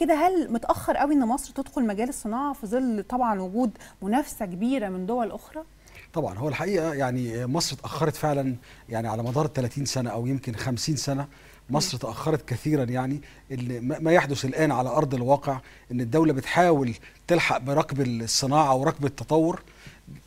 كده هل متاخر قوي ان مصر تدخل مجال الصناعه في ظل طبعا وجود منافسه كبيره من دول اخرى طبعا هو الحقيقه يعني مصر اتاخرت فعلا يعني على مدار 30 سنه او يمكن 50 سنه مصر تاخرت كثيرا يعني ما يحدث الان على ارض الواقع ان الدوله بتحاول تلحق بركب الصناعه وركب التطور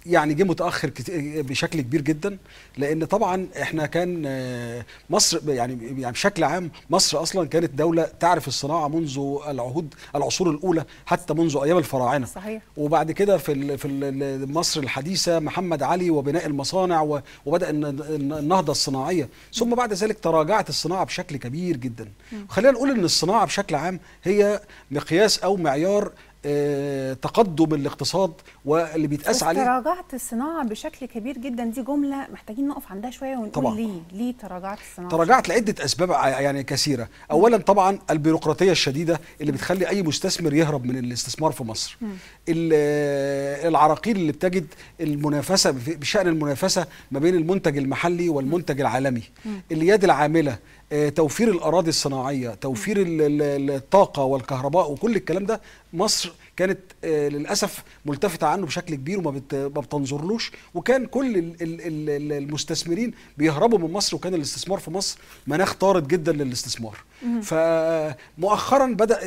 يعني جه متاخر بشكل كبير جدا لان طبعا احنا كان آه، مصر يعني يعني بشكل عام مصر اصلا كانت دوله تعرف الصناعه منذ العهود العصور الاولى حتى منذ ايام الفراعنه صحيح وبعد كده في في مصر الحديثه محمد علي وبناء المصانع وبدا النهضه الصناعيه ثم بعد ذلك تراجعت الصناعه بشكل كبير جدا خلينا نقول ان الصناعه بشكل عام هي مقياس او معيار آه، تقدم الاقتصاد واللي بيتقاس عليه تراجعت الصناعه بشكل كبير جدا دي جمله محتاجين نقف عندها شويه ونقول طبعا. ليه ليه تراجعت الصناعه تراجعت لعده اسباب يعني كثيره اولا طبعا البيروقراطيه الشديده اللي بتخلي اي مستثمر يهرب من الاستثمار في مصر العراقيل اللي بتجد المنافسه بشان المنافسه ما بين المنتج المحلي والمنتج العالمي اليد العامله آه، توفير الاراضي الصناعيه توفير الطاقه والكهرباء وكل الكلام ده مصر كانت آه، للاسف ملتفته عنه بشكل كبير وما بتنظرلوش وكان كل المستثمرين بيهربوا من مصر وكان الاستثمار في مصر مناخ طارد جدا للاستثمار فمؤخرا بدا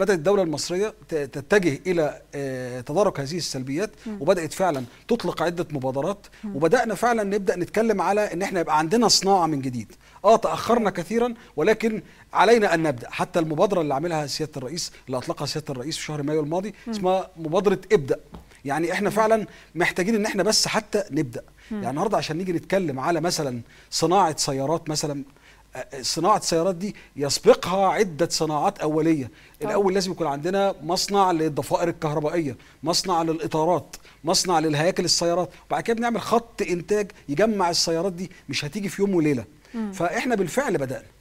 بدات الدوله المصريه تتجه الى آه، تدارك هذه السلبيات وبدات فعلا تطلق عده مبادرات وبدانا فعلا نبدا نتكلم على ان احنا يبقى عندنا صناعه من جديد اه تاخرنا كثيرا ولكن علينا ان نبدا حتى المبادره اللي عاملها سياده الرئيس اللي اطلقها سياده الرئيس في شهر مايو الماضي دي اسمها مبادره ابدا يعني احنا فعلا محتاجين ان احنا بس حتى نبدا يعني النهارده عشان نيجي نتكلم على مثلا صناعه سيارات مثلا صناعه السيارات دي يسبقها عده صناعات اوليه الاول لازم يكون عندنا مصنع للضفائر الكهربائيه مصنع للاطارات مصنع للهياكل السيارات وبعد كده بنعمل خط انتاج يجمع السيارات دي مش هتيجي في يوم وليله فاحنا بالفعل بدانا